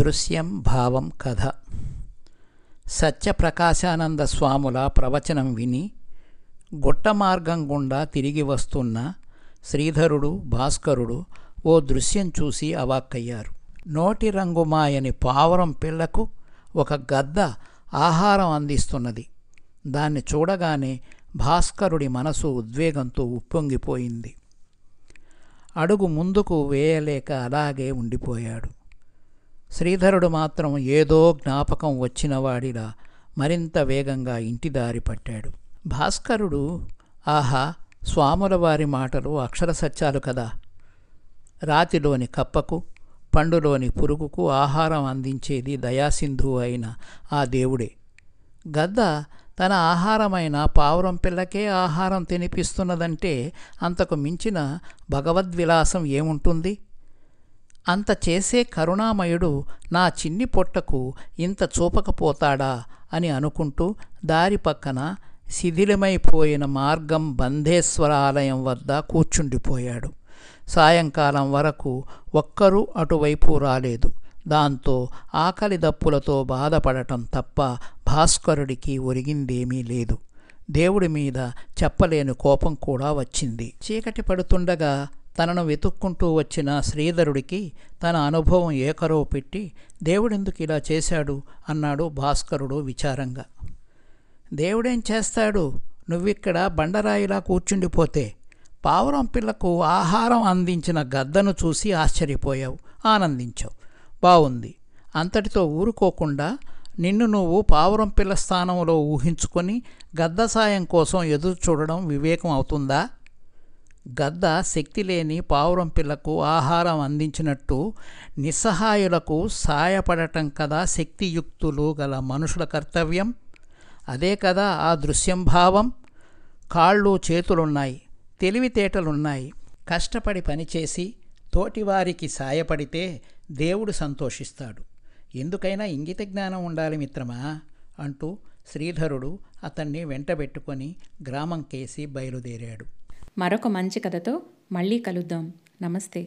దృశ్యం భావం కథ సత్యప్రకాశానంద స్వాముల ప్రవచనం విని గుట్ట మార్గం గుండా తిరిగి వస్తున్న శ్రీధరుడు భాస్కరుడు ఓ దృశ్యం చూసి అవాక్కయ్యారు నోటి రంగు మాయని పావురం పిల్లకు ఒక గద్ద ఆహారం అందిస్తున్నది దాన్ని చూడగానే భాస్కరుడి మనసు ఉద్వేగంతో ఉప్పొంగిపోయింది అడుగు ముందుకు వేయలేక అలాగే ఉండిపోయాడు శ్రీధరుడు మాత్రం ఏదో జ్ఞాపకం వచ్చినవాడిలా మరింత వేగంగా ఇంటి దారి పట్టాడు భాస్కరుడు ఆహా స్వాముల వారి మాటలు అక్షర సత్యాలు కదా రాతిలోని కప్పకు పండులోని పురుగుకు ఆహారం అందించేది దయాసింధు అయిన ఆ దేవుడే గద్ద తన ఆహారమైన పావురం పిల్లకే ఆహారం తినిపిస్తున్నదంటే అంతకు మించిన భగవద్విలాసం ఏముంటుంది అంత చేసే కరుణామయుడు నా చిన్ని పొట్టకు ఇంత చూపకపోతాడా అని అనుకుంటూ దారి పక్కన శిథిలమైపోయిన మార్గం బంధేశ్వరాలయం వద్ద కూర్చుండిపోయాడు సాయంకాలం వరకు ఒక్కరూ అటువైపు రాలేదు దాంతో ఆకలి దప్పులతో బాధపడటం తప్ప భాస్కరుడికి ఒరిగిందేమీ లేదు దేవుడి మీద చెప్పలేని కోపం కూడా వచ్చింది చీకటి పడుతుండగా తనను వెతుక్కుంటూ వచ్చిన శ్రీధరుడికి తన అనుభవం ఏకరో పెట్టి దేవుడెందుకు ఇలా చేశాడు అన్నాడు భాస్కరుడు విచారంగా దేవుడేం చేస్తాడు నువ్విక్కడ బండరాయిలా కూర్చుండిపోతే పావురం పిల్లకు ఆహారం అందించిన గద్దను చూసి ఆశ్చర్యపోయావు ఆనందించావు బావుంది అంతటితో ఊరుకోకుండా నిన్ను నువ్వు పావురం పిల్ల స్థానంలో ఊహించుకొని గద్ద సాయం కోసం ఎదురు చూడడం వివేకం అవుతుందా గద్ద శక్తిలేని పావురం పిల్లకు ఆహారం అందించినట్టు నిస్సహాయులకు సాయపడటం కదా శక్తియుక్తులు గల మనుషుల కర్తవ్యం అదే కదా ఆ దృశ్యం భావం కాళ్ళు చేతులున్నాయి తెలివితేటలున్నాయి కష్టపడి పనిచేసి తోటివారికి సాయపడితే దేవుడు సంతోషిస్తాడు ఎందుకైనా ఇంగిత జ్ఞానం ఉండాలి మిత్రమా అంటూ శ్రీధరుడు అతన్ని వెంటబెట్టుకొని గ్రామం కేసి బయలుదేరాడు మరొక మంచి కథతో మళ్ళీ కలుద్దాం నమస్తే